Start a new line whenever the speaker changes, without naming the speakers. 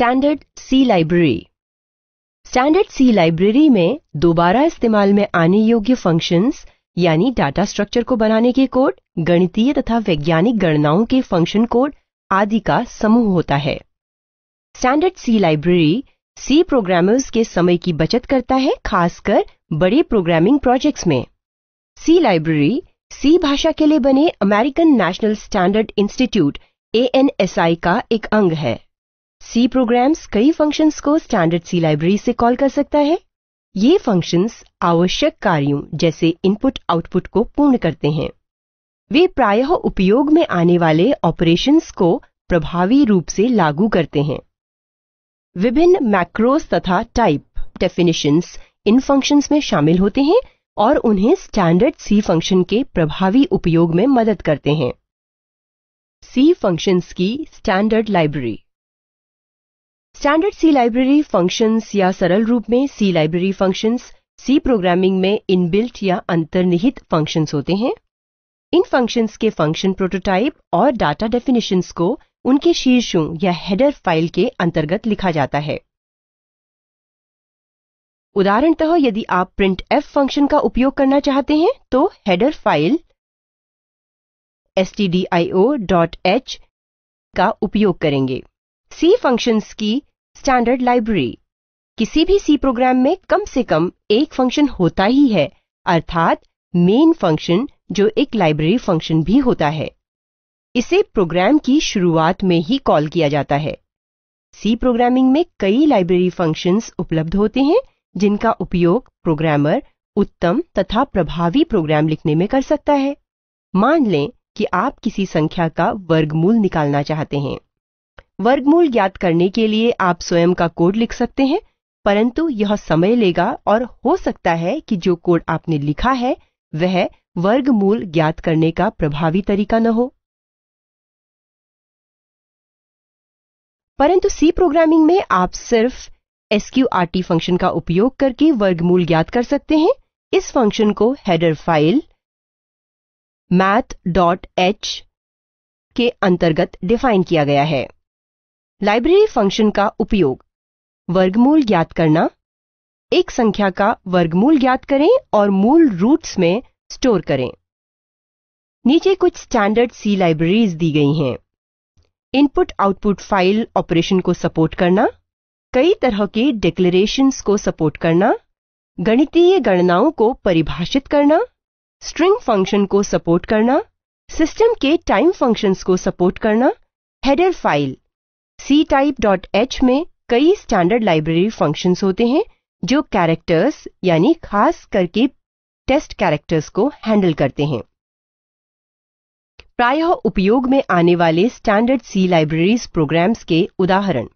standard C library standard C library में दोबारा इस्तेमाल में आने योग्य फंक्शंस यानी डाटा स्ट्रक्चर को बनाने के कोड गणितीय तथा वैज्ञानिक गणनाओं के फंक्शन कोड आदि का समूह होता है standard C library C programmers के समय की बचत करता है खासकर बड़े प्रोग्रामिंग प्रोजेक्ट्स में सी लाइब्रेरी सी भाषा के लिए बने American National Standard Institute A का एक अंग है सी प्रोग्राम्स कई फंक्शंस को स्टैंडर्ड सी लाइब्रेरी से कॉल कर सकता है ये फंक्शंस आवश्यक कार्यों जैसे इनपुट आउटपुट को पूर्ण करते हैं वे प्रायः उपयोग में आने वाले ऑपरेशंस को प्रभावी रूप से लागू करते हैं विभिन्न मैक्रोस तथा टाइप डेफिनेशंस इन फंक्शंस में शामिल होते हैं और उन्हें स्टैंडर्ड सी फंक्शन के प्रभावी उपयोग में मदद करते हैं सी फंक्शंस की standard library standard C library functions या सरल रूप में C library functions C programming में इनबिल्ट या अंतर्निहित फंक्शंस होते हैं इन फंक्शंस के फंक्शन प्रोटोटाइप और डाटा डेफिनेशंस को उनके शीर्षों या हेडर फाइल के अंतर्गत लिखा जाता है उदाहरणतः यदि आप प्रिंट एफ फंक्शन का उपयोग करना चाहते हैं तो हेडर फाइल एस का उपयोग करेंगे सी फंक्शंस की स्टैंडर्ड लाइब्रेरी किसी भी सी प्रोग्राम में कम से कम एक फंक्शन होता ही है अर्थात मेन फंक्शन जो एक लाइब्रेरी फंक्शन भी होता है इसे प्रोग्राम की शुरुआत में ही कॉल किया जाता है सी प्रोग्रामिंग में कई लाइब्रेरी फंक्शंस उपलब्ध होते हैं जिनका उपयोग प्रोग्रामर उत्तम तथा प्रभावी प्रोग्राम लिखने में कर सकता है मान लें कि आप किसी संख्या का वर्गमूल निकालना चाहते हैं वर्गमूल ज्ञात करने के लिए आप स्वयं का कोड लिख सकते हैं परंतु यह समय लेगा और हो सकता है कि जो कोड आपने लिखा है वह वर्गमूल ज्ञात करने का प्रभावी तरीका न हो परंतु सी प्रोग्रामिंग में आप सिर्फ टी फंक्शन का उपयोग करके वर्गमूल ज्ञात कर सकते हैं इस फंक्शन को हेडर फाइल math.h के अंतर्गत डिफाइन किया गया है लाइब्रेरी फंक्शन का उपयोग वर्गमूल ज्ञात करना एक संख्या का वर्गमूल ज्ञात करें और मूल रूट्स में स्टोर करें नीचे कुछ स्टैंडर्ड सी लाइब्रेरीज दी गई हैं इनपुट आउटपुट फाइल ऑपरेशन को सपोर्ट करना कई तरह के डिक्लेरेशंस को सपोर्ट करना गणितीय गणनाओं को परिभाषित करना स्ट्रिंग फंक्शन को सपोर्ट करना सिस्टम के टाइम फंक्शंस को सपोर्ट करना header file C type dot H में कई स्टैंडर्ड लाइब्रेरी फंक्शंस होते हैं जो कैरेक्टर्स यानी खास करके टेस्ट कैरेक्टर्स को हैंडल करते हैं प्रायः उपयोग में आने वाले स्टैंडर्ड सी लाइब्रेरीज प्रोग्राम्स के उदाहरण